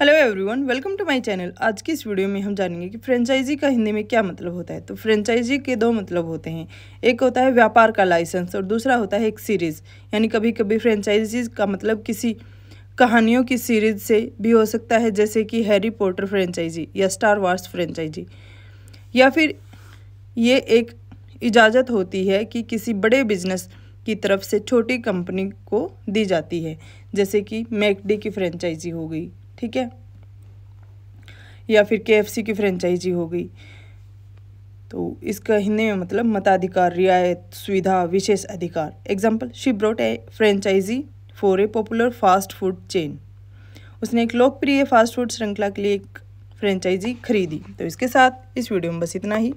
hello everyone welcome to my channel आज की इस वीडियो में हम जानेंगे कि फ्रेंचाइजी का हिंदी में क्या मतलब होता है तो फ्रेंचाइजी के दो मतलब होते हैं एक होता है व्यापार का लाइसेंस और दूसरा होता है एक सीरीज़ यानी कभी कभी फ्रेंचाइजीज का मतलब किसी कहानियों की सीरीज से भी हो सकता है जैसे कि हैरी पोटर फ्रेंचाइजी या स्टार वार्स फ्रेंचाइजी या फिर ये एक इजाज़त होती है कि किसी बड़े बिजनेस की तरफ से छोटी कंपनी को दी जाती है जैसे कि मैकडी की फ्रेंचाइजी हो गई ठीक है या फिर के की फ्रेंचाइजी हो गई तो इसका हिंदी में मतलब मताधिकार रियायत सुविधा विशेष अधिकार example she brought a franchise for a popular fast food chain उसने एक लोकप्रिय फास्ट फूड श्रृंखला के लिए एक फ्रेंचाइजी खरीदी तो इसके साथ इस वीडियो में बस इतना ही